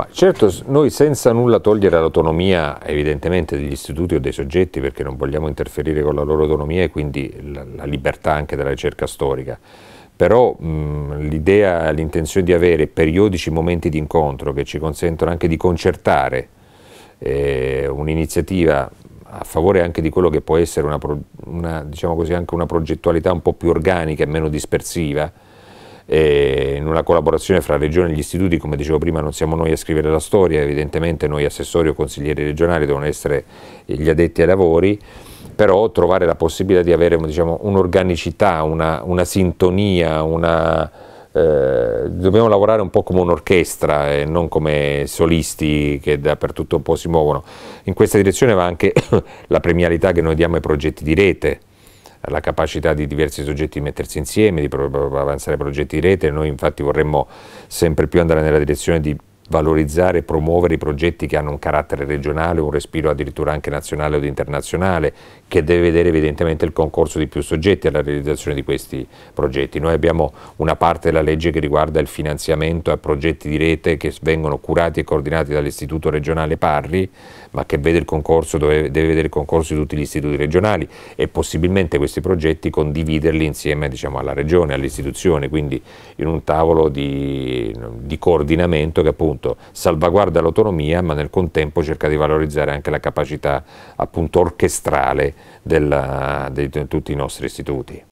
Ma certo, noi senza nulla togliere l'autonomia evidentemente degli istituti o dei soggetti perché non vogliamo interferire con la loro autonomia e quindi la, la libertà anche della ricerca storica, però mhmm, l'idea, l'intenzione di avere periodici momenti di incontro che ci consentono anche di concertare eh, un'iniziativa a favore anche di quello che può essere una, una, diciamo così, una progettualità un po' più organica e meno dispersiva, eh, in una collaborazione fra regione e gli istituti, come dicevo prima non siamo noi a scrivere la storia, evidentemente noi assessori o consiglieri regionali devono essere gli addetti ai lavori, però trovare la possibilità di avere diciamo, un'organicità, una, una, sintonia, una, eh, dobbiamo lavorare un po' come un'orchestra e non come solisti che dappertutto un po' si muovono. In questa direzione va anche la premialità che noi diamo ai progetti di rete, la capacità di diversi soggetti di mettersi insieme, di avanzare progetti di rete, noi infatti vorremmo sempre più andare nella direzione di valorizzare e promuovere i progetti che hanno un carattere regionale, un respiro addirittura anche nazionale o internazionale, che deve vedere evidentemente il concorso di più soggetti alla realizzazione di questi progetti. Noi abbiamo una parte della legge che riguarda il finanziamento a progetti di rete che vengono curati e coordinati dall'Istituto regionale Parri, ma che vede il concorso, deve, deve vedere il concorso di tutti gli istituti regionali e possibilmente questi progetti condividerli insieme diciamo, alla regione, all'istituzione, quindi in un tavolo di, di coordinamento che appunto appunto salvaguarda l'autonomia ma nel contempo cerca di valorizzare anche la capacità appunto orchestrale della, di, di tutti i nostri istituti.